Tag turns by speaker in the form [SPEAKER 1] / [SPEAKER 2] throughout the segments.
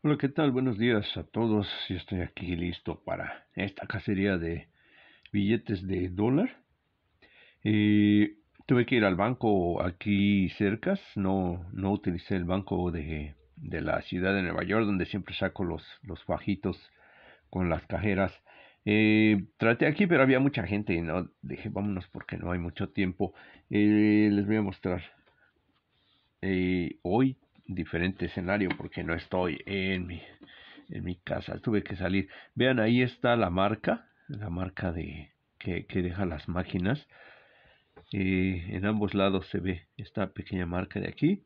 [SPEAKER 1] Hola, ¿qué tal? Buenos días a todos. Yo estoy aquí listo para esta cacería de billetes de dólar. Eh, tuve que ir al banco aquí cerca. No, no utilicé el banco de, la ciudad de Nueva York, donde siempre saco los, los fajitos con las cajeras. Eh, traté aquí, pero había mucha gente y no dije, vámonos porque no hay mucho tiempo. Eh, les voy a mostrar. hoy diferente escenario porque no estoy en mi, en mi casa, tuve que salir. Vean, ahí está la marca, la marca de que, deja las máquinas. y eh, en ambos lados se ve esta pequeña marca de aquí.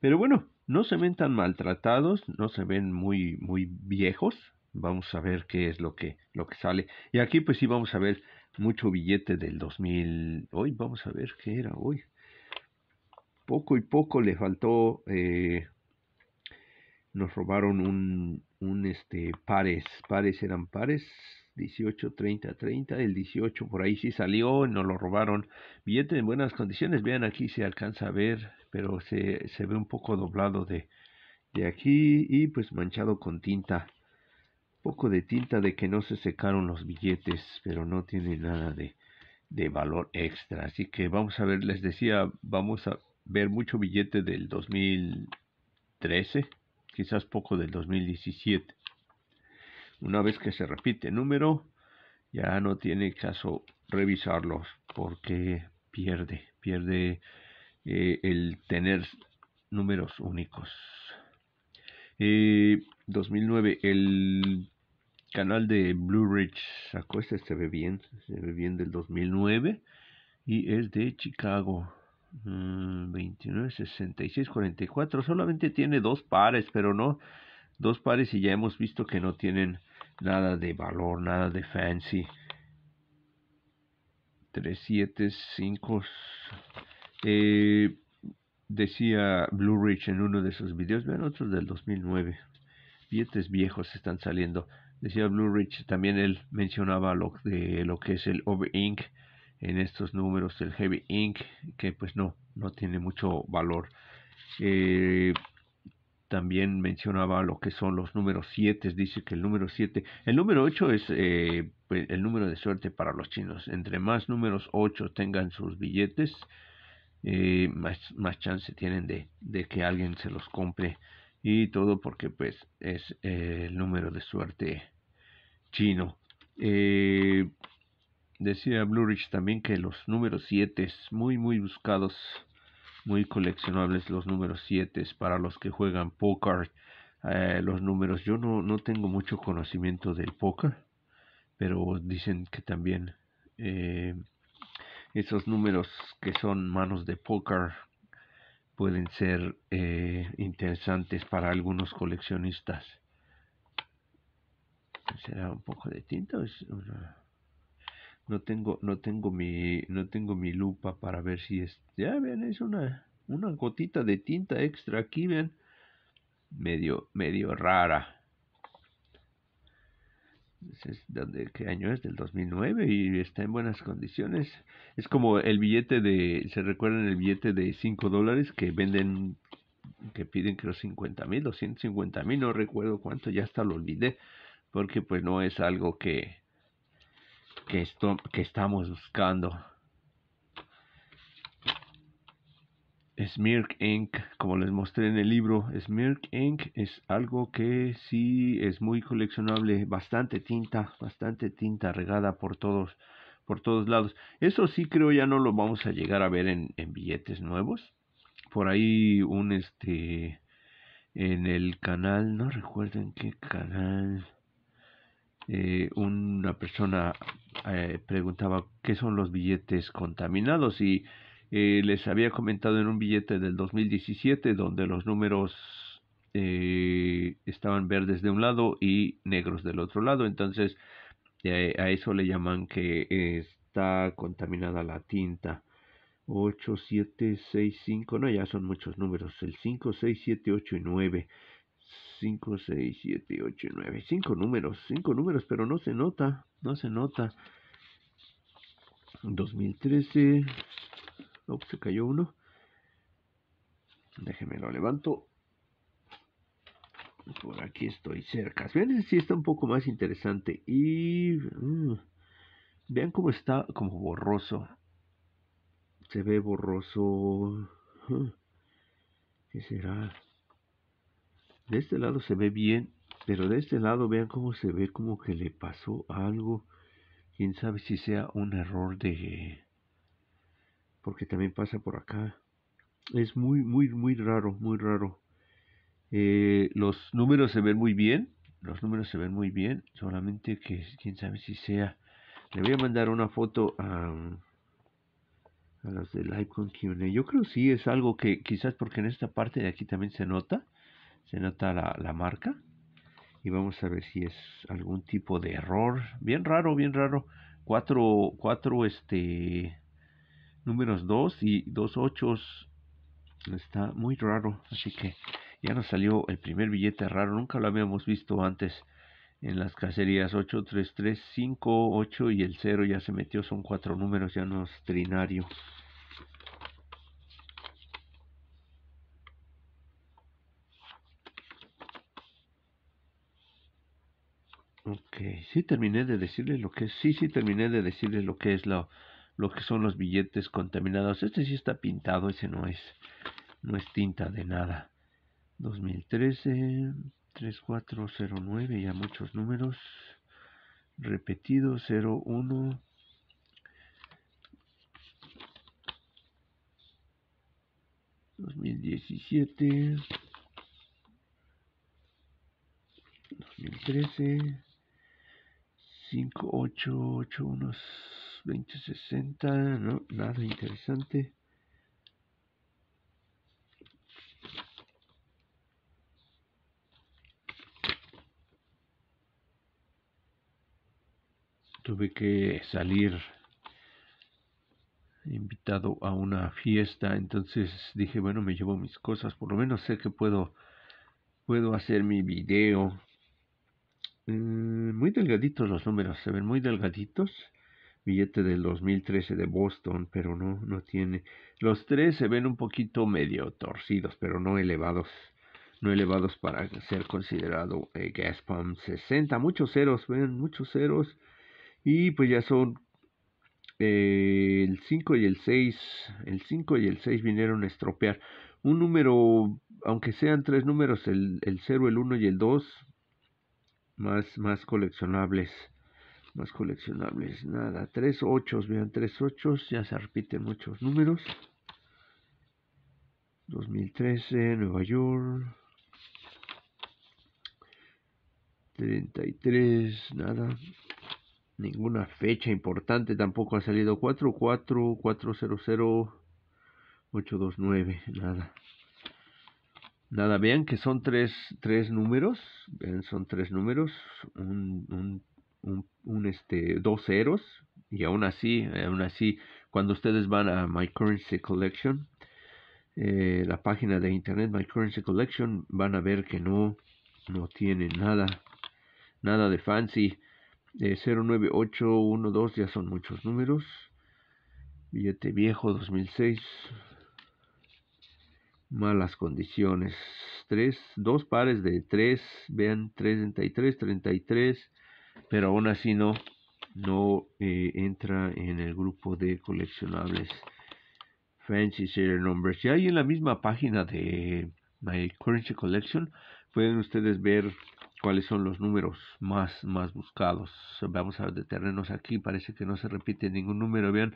[SPEAKER 1] Pero bueno, no se ven tan maltratados, no se ven muy, muy viejos. Vamos a ver qué es lo que, lo que sale. Y aquí pues sí vamos a ver mucho billete del 2000. Hoy vamos a ver qué era hoy poco y poco le faltó, eh, nos robaron un, un este, pares, pares eran pares, 18, 30, 30, el 18 por ahí sí salió, nos lo robaron, billete en buenas condiciones, vean aquí se alcanza a ver, pero se, se ve un poco doblado de, de aquí y pues manchado con tinta, un poco de tinta de que no se secaron los billetes, pero no tiene nada de, de valor extra, así que vamos a ver, les decía, vamos a ver mucho billete del 2013, quizás poco del 2017. Una vez que se repite número, ya no tiene caso revisarlos porque pierde, pierde eh, el tener números únicos. 2009, eh, el canal de Blue Ridge sacó este, se ve bien, se ve bien del 2009 y es de Chicago. 29, 66, 44. Solamente tiene dos pares, pero no. Dos pares y ya hemos visto que no tienen nada de valor, nada de fancy. 3, 5. Eh, decía Blue Ridge en uno de sus videos. Vean otros del 2009. Billetes viejos están saliendo. Decía Blue Ridge, también él mencionaba lo, de, lo que es el over-ink en estos números del Heavy Inc. que pues no, no tiene mucho valor. Eh, también mencionaba lo que son los números 7, dice que el número 7, el número 8 es eh, pues, el número de suerte para los chinos. Entre más números 8 tengan sus billetes, eh, más, chance tienen de, que alguien se los compre. Y todo porque pues es el número de suerte chino. Decía Blurich también que los números 7 muy muy buscados, muy coleccionables los números 7 para los que juegan póker. Eh, los números, yo no, no tengo mucho conocimiento del póker, pero dicen que también eh, esos números que son manos de póker pueden ser eh, interesantes para algunos coleccionistas. ¿Será un poco de tinta? Es una no tengo no tengo mi no tengo mi lupa para ver si es ya ven es una una gotita de tinta extra aquí ven medio medio rara qué año es del 2009 y está en buenas condiciones es como el billete de se recuerdan el billete de 5 dólares que venden que piden creo 50 mil 250 mil no recuerdo cuánto ya hasta lo olvidé porque pues no es algo que que, estamos buscando. Smirk Inc., como les mostré en el libro, Smirk Inc. es algo que sí es muy coleccionable, bastante tinta, bastante tinta regada por todos, por todos lados. Eso sí creo ya no lo vamos a llegar a ver en, en billetes nuevos. Por ahí un este en el canal, no recuerdo en qué canal eh, una persona eh, preguntaba qué son los billetes contaminados y eh, les había comentado en un billete del 2017 donde los números estaban verdes de un lado y negros del otro lado. Entonces a eso le llaman que está contaminada la tinta. 8, 7, 6, 5, no, ya son muchos números, el 5, 6, 7, 8 y 9. 5, 6, 7, 8, 9. 5 números, 5 números, pero no se nota, no se nota. 2013. se cayó uno. Déjeme lo levanto. Por aquí estoy cerca. Vean, si sí está un poco más interesante. Y mmm, vean cómo está, como borroso. Se ve borroso. ¿Qué será? De este lado se ve bien, pero de este lado vean cómo se ve como que le pasó algo. Quién sabe si sea un error de... Porque también pasa por acá. Es muy, muy, muy raro, muy raro. Eh, los números se ven muy bien. Los números se ven muy bien. Solamente que quién sabe si sea... Le voy a mandar una foto a a las de Live con Yo creo que sí es algo que quizás porque en esta parte de aquí también se nota, se nota la, marca y vamos a ver si es algún tipo de error bien raro bien raro cuatro este números 2 y dos está muy raro así que ya nos salió el primer billete raro nunca lo habíamos visto antes en las cacerías 8 3 3 5 8 y el 0 ya se metió son cuatro números ya no es trinario sí terminé de decirles lo que es, sí, sí terminé de decirles lo que es lo, lo que son los billetes contaminados. Este sí está pintado, ese no es, no es tinta de nada. 2013, 3409, ya muchos números. Repetido, 01. ...2017... ...2013... 5, 8, 8, unos 20, 60, no, nada interesante. Tuve que salir invitado a una fiesta, entonces dije, bueno, me llevo mis cosas, por lo menos sé que puedo puedo hacer mi video Mm, muy delgaditos los números, se ven muy delgaditos. Billete del 2013 de Boston, pero no, no tiene. Los tres se ven un poquito medio torcidos, pero no elevados. No elevados para ser considerado eh, gas 60. Muchos ceros, ven, muchos ceros. Y pues ya son eh, el 5 y el 6, el 5 y el 6 vinieron a estropear. Un número, aunque sean tres números, el, el 0, el 1 y el 2, más, más coleccionables. Más coleccionables. Nada. Tres ochos. Vean, tres ochos. Ya se repiten muchos números. 2013, Nueva York. 33, nada. Ninguna fecha importante tampoco ha salido. 44, 829, nada. Nada, vean que son tres, tres números, vean, son tres números, un, un, un, este, dos ceros, y aún así, aún así, cuando ustedes van a My Currency Collection, eh, la página de internet My Currency Collection, van a ver que no, no tiene nada, nada de fancy. Eh, 09812 ya son muchos números. Billete viejo 2006, malas condiciones. Tres, dos pares de tres, vean, 33, 33, pero aún así no, no eh, entra en el grupo de coleccionables. Fancy share Numbers. Ya ahí en la misma página de My Currency Collection pueden ustedes ver cuáles son los números más, más buscados. Vamos a ver de terrenos aquí, parece que no se repite ningún número. Vean,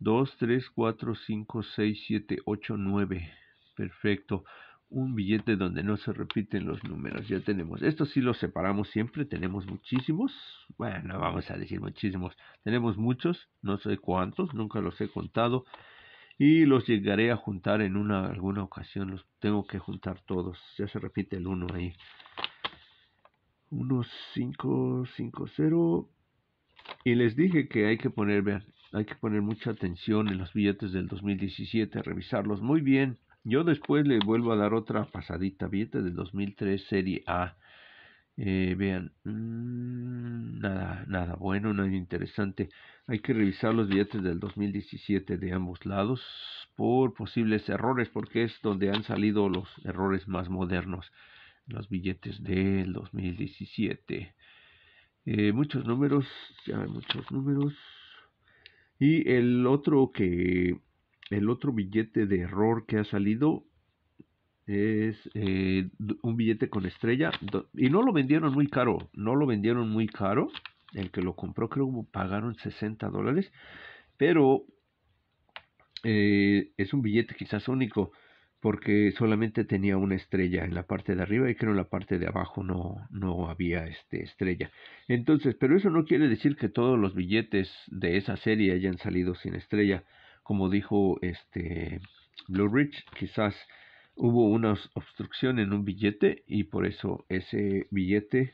[SPEAKER 1] 2, 3, 4, 5, 6, 7, 8, 9 perfecto. Un billete donde no se repiten los números. Ya tenemos. Estos sí los separamos siempre. Tenemos muchísimos. Bueno, vamos a decir muchísimos. Tenemos muchos. No sé cuántos. Nunca los he contado. Y los llegaré a juntar en una, alguna ocasión. Los tengo que juntar todos. Ya se repite el 1 ahí. 1, 5, 5, 0. Y les dije que hay que poner, vean, hay que poner mucha atención en los billetes del 2017, revisarlos muy bien yo después le vuelvo a dar otra pasadita, billete del 2003 Serie A. Eh, vean, mm, nada, nada bueno, nada interesante. Hay que revisar los billetes del 2017 de ambos lados por posibles errores, porque es donde han salido los errores más modernos. Los billetes del 2017. Eh, muchos números, ya muchos números. Y el otro que el otro billete de error que ha salido es eh, un billete con estrella y no lo vendieron muy caro, no lo vendieron muy caro. El que lo compró creo que pagaron 60 dólares, pero eh, es un billete quizás único porque solamente tenía una estrella en la parte de arriba y creo en la parte de abajo no, no había este, estrella. Entonces, pero eso no quiere decir que todos los billetes de esa serie hayan salido sin estrella como dijo este Blue Ridge, quizás hubo una obstrucción en un billete y por eso ese billete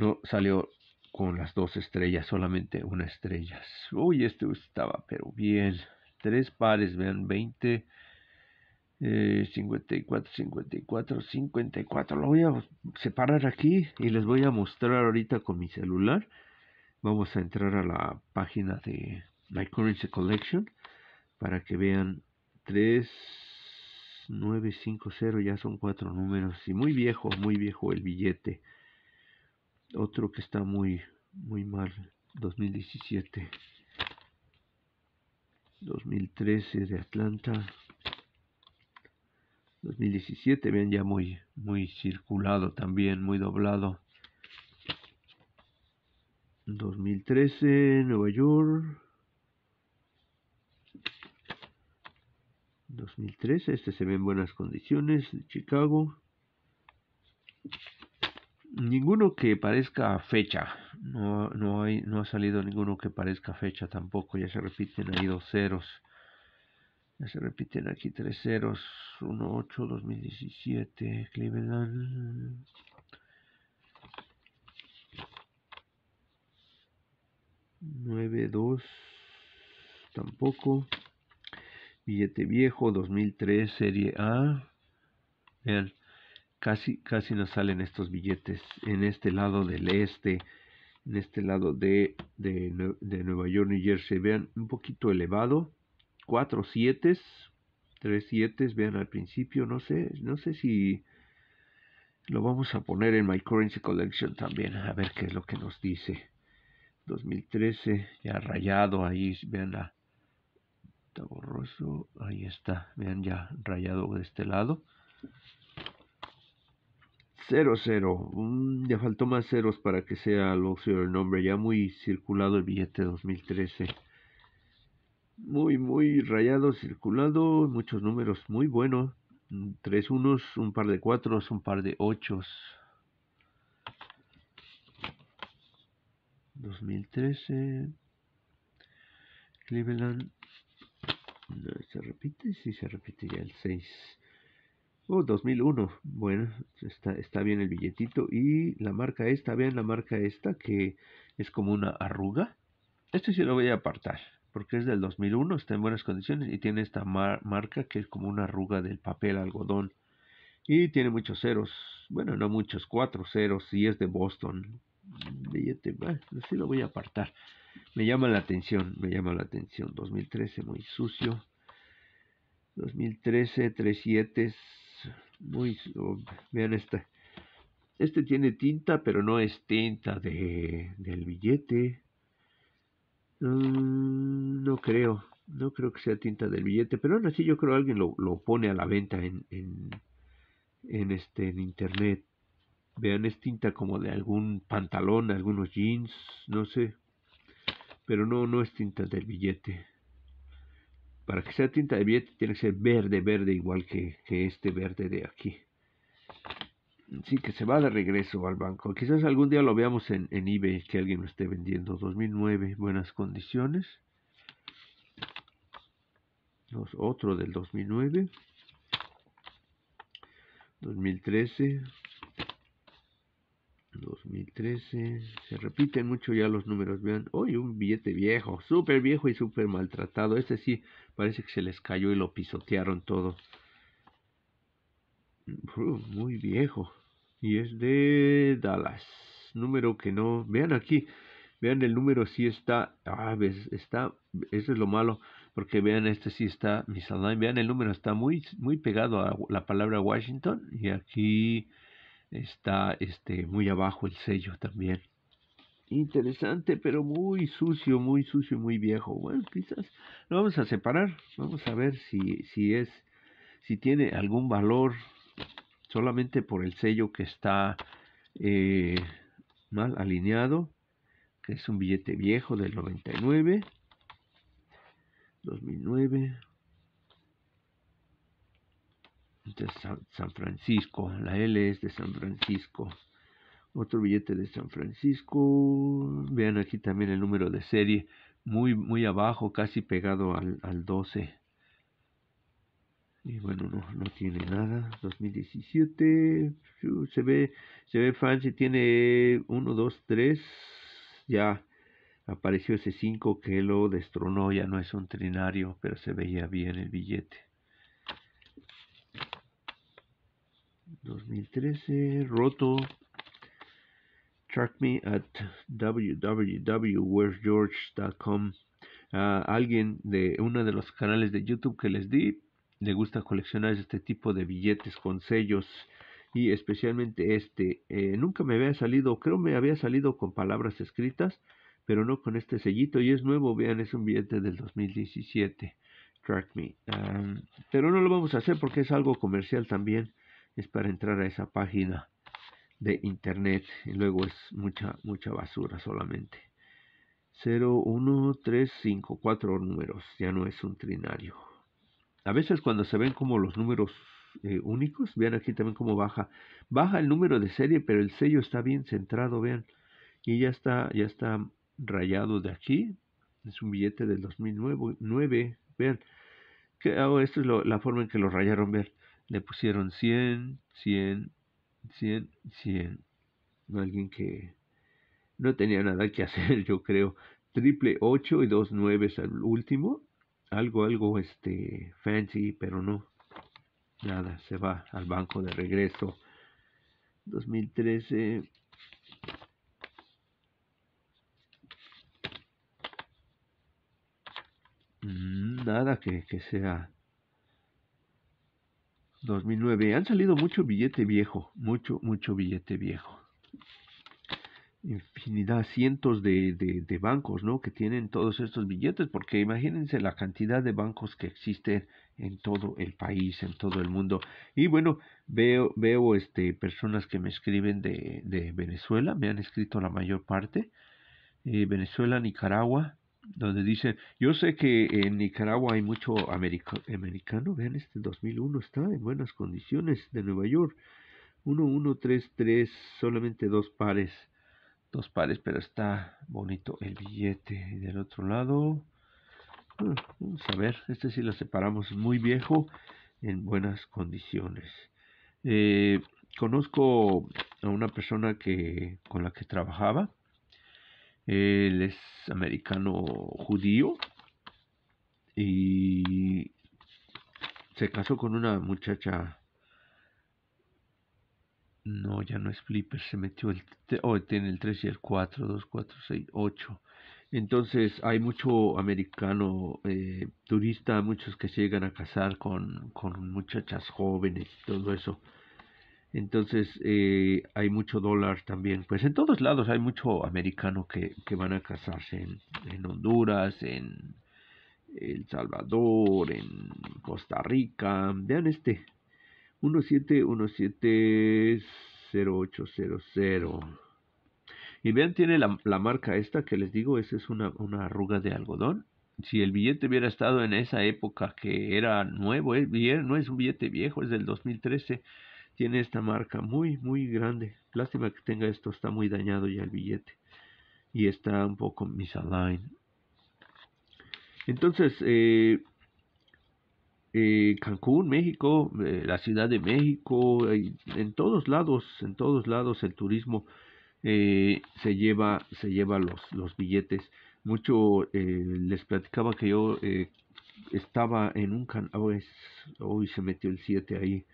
[SPEAKER 1] no salió con las dos estrellas, solamente una estrella. Uy, este estaba, pero bien. Tres pares, vean, 20, 54, 54, 54. Lo voy a separar aquí y les voy a mostrar ahorita con mi celular. Vamos a entrar a la página de My Currency Collection para que vean 3950 ya son cuatro números y muy viejo muy viejo el billete otro que está muy muy mal 2017 2013 de Atlanta 2017 ven ya muy muy circulado también muy doblado 2013 Nueva York 2013. Este se ve en buenas condiciones. De Chicago. Ninguno que parezca fecha. No, no, hay, no ha salido ninguno que parezca fecha tampoco. Ya se repiten ahí dos ceros. Ya se repiten aquí tres ceros. 1-8, 2017. Cleveland. nueve dos tampoco billete viejo 2003 serie A. Vean, casi, casi nos salen estos billetes en este lado del este, en este lado de, de, Nueva York, New Jersey. Vean, un poquito elevado, Cuatro 7 tres 7 vean al principio, no sé, no sé si lo vamos a poner en My Currency Collection también, a ver qué es lo que nos dice. 2013, ya rayado ahí, vean la, está borroso ahí está vean ya rayado de este lado 0 0 mm, ya faltó más ceros para que sea el nombre ya muy circulado el billete 2013 muy muy rayado circulado muchos números muy bueno tres unos un par de cuatro, un par de ochos 2013 Cleveland se repite, si se repite ya el 6. Oh, 2001. Bueno, está, bien el billetito. Y la marca esta, bien la marca esta, que es como una arruga. Este sí lo voy a apartar, porque es del 2001, está en buenas condiciones y tiene esta marca que es como una arruga del papel algodón. Y tiene muchos ceros, bueno, no muchos, cuatro ceros y es de Boston billete así lo voy a apartar. Me llama la atención, me llama la atención. 2013 muy sucio. 2013 37 muy vean esta. Este tiene tinta, pero no es tinta de del billete. Mm, no creo, no creo que sea tinta del billete, pero aún así yo creo que alguien lo, lo pone a la venta en, en, en este en internet Vean, es tinta como de algún pantalón, algunos jeans, no sé. Pero no, no es tinta del billete. Para que sea tinta de billete tiene que ser verde, verde, igual que, este verde de aquí. Así que se va de regreso al banco. Quizás algún día lo veamos en, en eBay, que alguien lo esté vendiendo. 2009, buenas condiciones. Los otro del 2009. 2013. 2013. Se repiten mucho ya los números. Vean, hoy un billete viejo, súper viejo y súper maltratado. Este sí, parece que se les cayó y lo pisotearon todo. muy viejo. Y es de Dallas. Número que no. Vean aquí. Vean el número si está. Ah, ves, está. Eso es lo malo. Porque vean, este sí está online. Vean el número está muy, muy pegado a la palabra Washington. Y aquí está este, muy abajo el sello también. Interesante, pero muy sucio, muy sucio, muy viejo. Bueno, quizás lo vamos a separar. Vamos a ver si, si es, si tiene algún valor solamente por el sello que está eh, mal alineado, que es un billete viejo del 99, 2009. Entonces San Francisco, la L es de San Francisco. Otro billete de San Francisco, vean aquí también el número de serie, muy, muy abajo, casi pegado al, al 12. Y bueno, no, no tiene nada. 2017, se ve, se ve fancy, tiene 1, 2, 3, ya apareció ese 5 que lo destronó, ya no es un trinario, pero se veía bien el billete. 2013, roto. Track me at www.where'sgeorge.com. alguien de uno de los canales de YouTube que les di le gusta coleccionar este tipo de billetes con sellos y especialmente este. Eh, nunca me había salido, creo me había salido con palabras escritas, pero no con este sellito y es nuevo. Vean, es un billete del 2017. Track me. pero no lo vamos a hacer porque es algo comercial también es para entrar a esa página de internet y luego es mucha mucha basura solamente 5, 4 números ya no es un trinario a veces cuando se ven como los números eh, únicos vean aquí también cómo baja baja el número de serie pero el sello está bien centrado vean y ya está ya está rayado de aquí es un billete del 2009 vean que, oh, esta es la forma en que lo rayaron vean le pusieron 100, 100, 100, 100. Alguien que no tenía nada que hacer, yo creo. Triple 8 y dos 9 al último. Algo, algo este fancy, pero no. Nada, se va al banco de regreso. 2013. Mm, nada que, que sea 2009. Han salido mucho billete viejo, mucho, mucho billete viejo. Infinidad, cientos de, de, bancos, ¿no? Que tienen todos estos billetes, porque imagínense la cantidad de bancos que existen en todo el país, en todo el mundo. Y bueno, veo, veo este, personas que me escriben de, de Venezuela, me han escrito la mayor parte. Eh, Venezuela, Nicaragua, donde dice, yo sé que en Nicaragua hay mucho americano, vean este 2001 está en buenas condiciones de Nueva York, 1133, solamente dos pares, dos pares, pero está bonito el billete. Y del otro lado, ah, vamos a ver, este sí lo separamos muy viejo, en buenas condiciones. Eh, conozco a una persona que con la que trabajaba, él es americano judío y se casó con una muchacha. No, ya no es Flipper, se metió el. Oh, tiene el 3 y el 4, 2, 4, 6, 8. Entonces hay mucho americano eh, turista, muchos que llegan a casar con, con muchachas jóvenes y todo eso. Entonces eh, hay mucho dólar también. Pues en todos lados hay mucho americano que, que van a casarse en, en, Honduras, en El Salvador, en Costa Rica. Vean este. 17170800. Y vean, tiene la, la, marca esta que les digo, esa es una, una arruga de algodón si el billete hubiera estado en esa época que era nuevo, eh, no es un billete viejo, es del 2013, tiene esta marca muy, muy grande. Lástima que tenga esto, está muy dañado ya el billete. Y está un poco misaligned. Entonces, eh, eh, Cancún, México, eh, la Ciudad de México, en todos lados, en todos lados el turismo se lleva, se lleva los, los billetes. Mucho les platicaba que yo estaba en un canal, ah, pues, hoy se metió el 7 ahí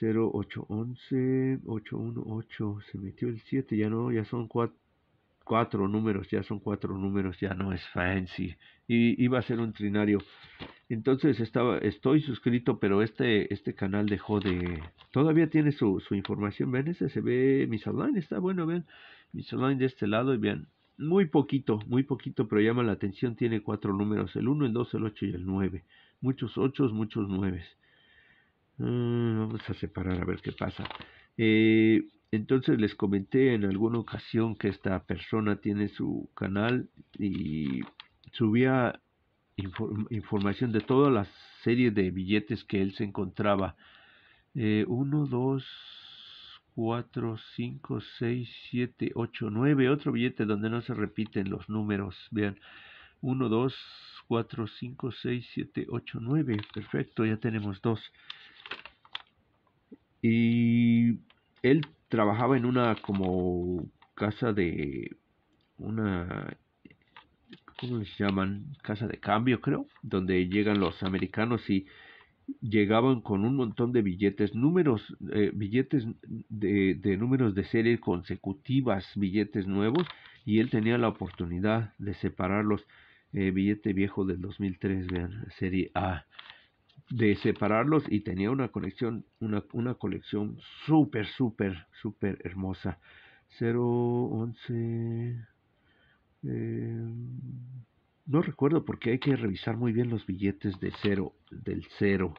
[SPEAKER 1] 0811, 818, se metió el 7, ya no, ya son cuatro, números, ya son cuatro números, ya no es fancy. Y iba a ser un trinario. Entonces estaba, estoy suscrito, pero este, este canal dejó de. Todavía tiene su, su información. Ven, ese se ve mis online, está bueno, ven. Mis online de este lado y vean. Muy poquito, muy poquito, pero llama la atención. Tiene cuatro números: el 1, el 2, el 8 y el 9. Muchos 8, muchos 9. Mm, vamos a separar a ver qué pasa. Eh, entonces les comenté en alguna ocasión que esta persona tiene su canal y subía información de toda la serie de billetes que él se encontraba. 1, 2, 4, 5, 6, 7, 8, 9. Otro billete donde no se repiten los números. Vean. 1, 2, 4, 5, 6, 7, 8, 9. Perfecto, ya tenemos dos. Y él trabajaba en una como casa de una ¿cómo les llaman? Casa de cambio, creo, donde llegan los americanos y llegaban con un montón de billetes, números, eh, billetes de, de, números de serie consecutivas, billetes nuevos, y él tenía la oportunidad de separarlos. los eh, billete viejo del 2003, vean, serie A de separarlos y tenía una colección, una, una colección súper, súper, súper hermosa. 011. Eh, em, no recuerdo porque hay que revisar muy bien los billetes de cero, del cero.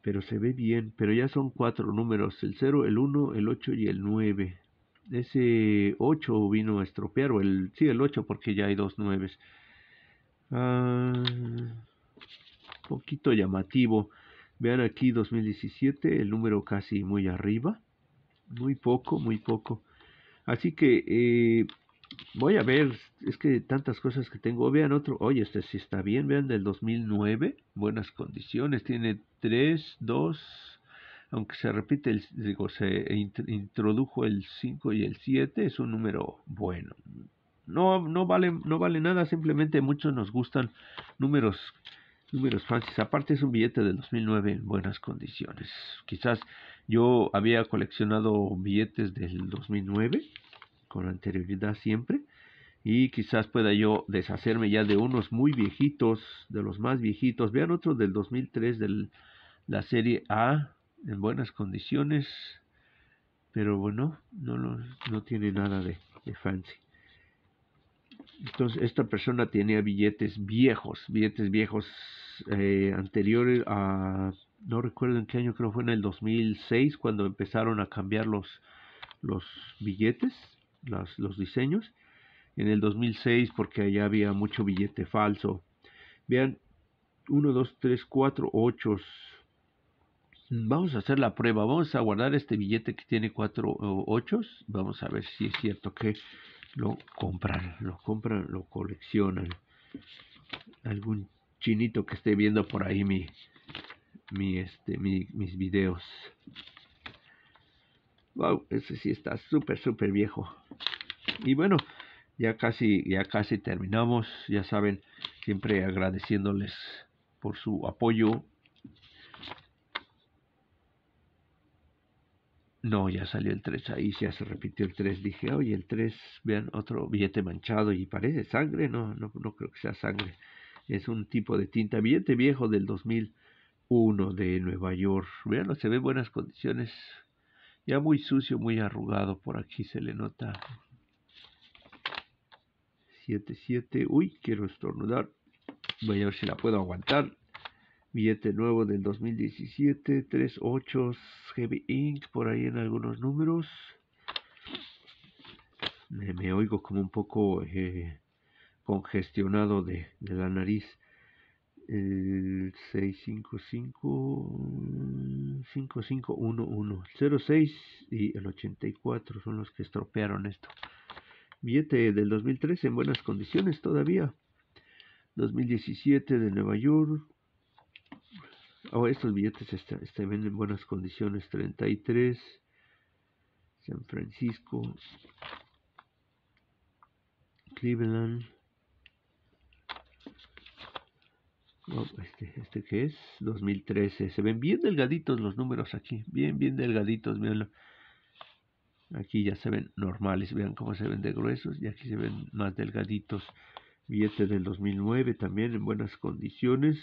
[SPEAKER 1] Pero se ve bien, pero ya son cuatro números, el 0, el 1, el 8 y el 9. Ese 8 vino a estropear, o el, sí, el 8 porque ya hay dos 9. Ah poquito llamativo. Vean aquí 2017, el número casi muy arriba. Muy poco, muy poco. Así que eh, voy a ver, es que tantas cosas que tengo. Vean otro, oye, este sí está bien, vean del 2009, buenas condiciones. Tiene 3, 2, aunque se repite, el, digo, se introdujo el 5 y el 7, es un número bueno. No, no, vale, no vale nada, simplemente muchos nos gustan números Números falsos. Aparte es un billete del 2009 en buenas condiciones. Quizás yo había coleccionado billetes del 2009 con anterioridad siempre. Y quizás pueda yo deshacerme ya de unos muy viejitos, de los más viejitos. Vean otro del 2003 de la serie A en buenas condiciones. Pero bueno, no, no, tiene nada de, de fancy. Entonces, esta persona tenía billetes viejos, billetes viejos eh, anteriores a, no recuerdo en qué año, creo fue en el 2006, cuando empezaron a cambiar los, los billetes, los, los diseños. En el 2006, porque allá había mucho billete falso. Vean, 1, 2, 3, 4, 8. Vamos a hacer la prueba. Vamos a guardar este billete que tiene 4 8. Vamos a ver si es cierto que lo compran, lo compran, lo coleccionan. Algún chinito que esté viendo por ahí mi, este, mis videos. Wow, ese sí está súper, súper viejo. Y bueno, ya casi, ya casi terminamos. Ya saben, siempre agradeciéndoles por su apoyo, No, ya salió el 3, ahí ya se repitió el 3. Dije, oye, el 3, vean, otro billete manchado y parece sangre. No, no, creo que sea sangre. Es un tipo de tinta, billete viejo del 2001 de Nueva York. Vean, se ve en buenas condiciones. Ya muy sucio, muy arrugado. Por aquí se le nota. 7-7. Uy, quiero estornudar. Voy a ver si la puedo aguantar. Billete nuevo del 2017, 38 Heavy Ink, por ahí en algunos números. Me, oigo como un poco eh, congestionado de, la nariz. El 655 5511 06 y el 84 son los que estropearon esto. Billete del 2013 en buenas condiciones todavía. 2017 de Nueva York, Oh, estos billetes se este, ven en buenas condiciones. 33. San Francisco. Cleveland. Oh, este, ¿este que es 2013. Se ven bien delgaditos los números aquí. Bien, bien delgaditos. Aquí ya se ven normales. Vean cómo se ven de gruesos. Y aquí se ven más delgaditos. Billetes del 2009 también en buenas condiciones.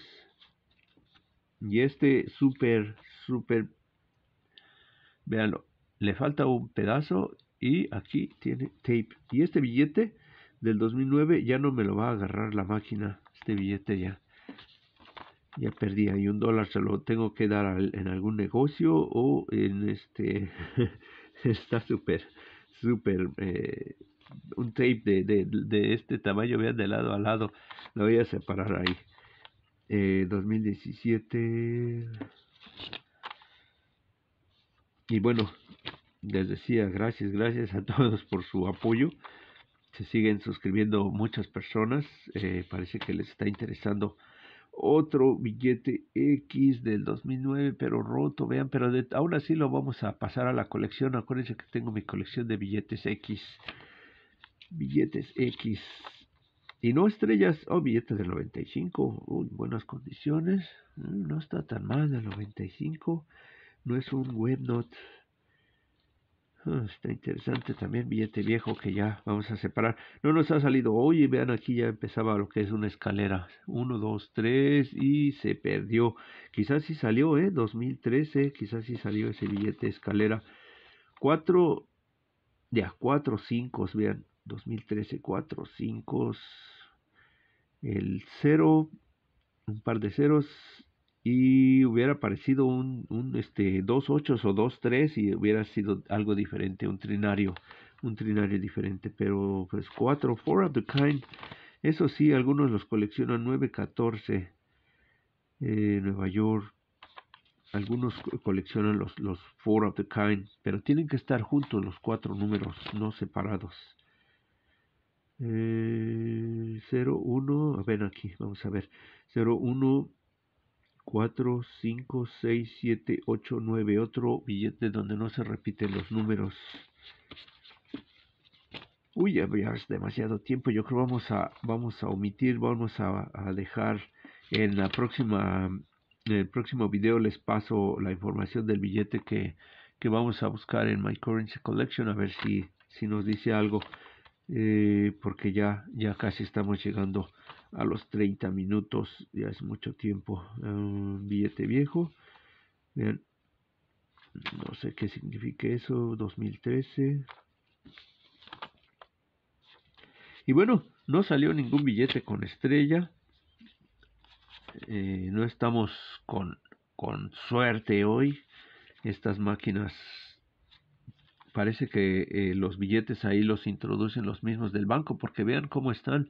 [SPEAKER 1] Y este súper, súper, véanlo, le falta un pedazo y aquí tiene tape. Y este billete del 2009 ya no me lo va a agarrar la máquina, este billete ya. Ya perdí ahí un dólar, se lo tengo que dar en algún negocio o en este... está súper, súper... Eh, un tape de, de este tamaño, vean de lado a lado, lo voy a separar ahí. 2017. Eh, y bueno, les decía, gracias, gracias a todos por su apoyo. Se siguen suscribiendo muchas personas. Eh, parece que les está interesando otro billete X del 2009, pero roto, vean, pero aún así lo vamos a pasar a la colección. Acuérdense que tengo mi colección de billetes X. Billetes X. Y no estrellas, oh, billetes del 95, uy, buenas condiciones, mm, no está tan mal el 95, no es un webnot, ah, está interesante también, billete viejo que ya vamos a separar. No nos ha salido oye, vean aquí ya empezaba lo que es una escalera. 1, 2, 3 y se perdió. Quizás sí salió, ¿eh? 2013, quizás sí salió ese billete escalera. 4, ya, 4, 5, vean. 2013 4 5 el 0 un par de ceros y hubiera aparecido un, 2, 8 este, o 2, 3 y hubiera sido algo diferente, un trinario, un trinario diferente, pero pues 4, 4 of the kind, eso sí, algunos los coleccionan 9, 14, eh, Nueva York, algunos coleccionan los, los four of the kind, pero tienen que estar juntos los cuatro números, no separados. 01, eh, a ver aquí, vamos a ver, 01, 4, 5, 6, 7, 8, 9, otro billete donde no se repiten los números. Uy, ya es demasiado tiempo, yo creo vamos a, vamos a omitir, vamos a, dejar en la próxima, en el próximo video les paso la información del billete que, que vamos a buscar en My Currency Collection, a ver si, si nos dice algo. Eh, porque ya, ya casi estamos llegando a los 30 minutos, ya es mucho tiempo. Un ah, billete viejo, no sé qué significa eso, 2013. Y bueno, no salió ningún billete con estrella. Eh, no estamos con, con suerte hoy. Estas máquinas parece que eh, los billetes ahí los introducen los mismos del banco, porque vean cómo están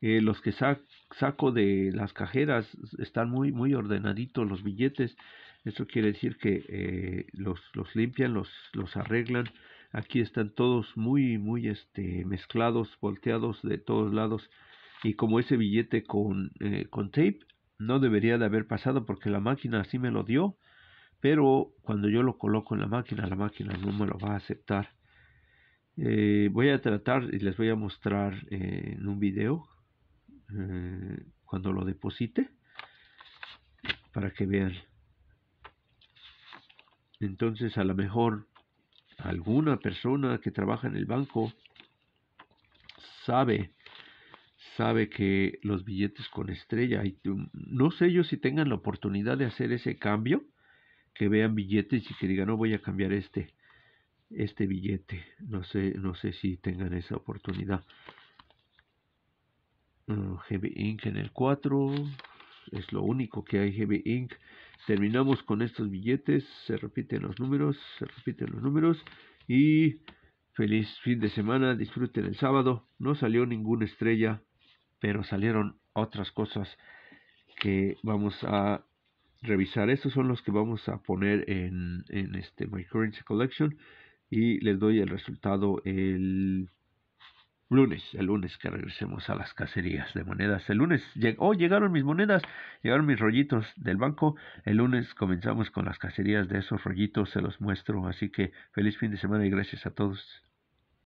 [SPEAKER 1] eh, los que saco de las cajeras, están muy, muy ordenaditos los billetes. Eso quiere decir que eh, los, los limpian, los, los arreglan. Aquí están todos muy, muy este, mezclados, volteados de todos lados. Y como ese billete con, con tape, no debería de haber pasado porque la máquina así me lo dio pero cuando yo lo coloco en la máquina, la máquina no me lo va a aceptar. Eh, voy a tratar y les voy a mostrar en un video eh, cuando lo deposite para que vean. Entonces a lo mejor alguna persona que trabaja en el banco sabe sabe que los billetes con estrella y mm, no sé yo si tengan la oportunidad de hacer ese cambio que vean billetes y que digan, no voy a cambiar este, este billete. No sé, no sé si tengan esa oportunidad. Uh, Heavy Inc. en el 4. Es lo único que hay Heavy Inc. Terminamos con estos billetes. Se repiten los números. Se repiten los números. Y feliz fin de semana. Disfruten el sábado. No salió ninguna estrella. Pero salieron otras cosas que vamos a revisar. Estos son los que vamos a poner en, en este My Currency Collection y les doy el resultado el lunes, el lunes que regresemos a las cacerías de monedas. El lunes, oh, llegaron mis monedas, llegaron mis rollitos del banco. El lunes comenzamos con las cacerías de esos rollitos, se los muestro. Así que feliz fin de semana y gracias a todos.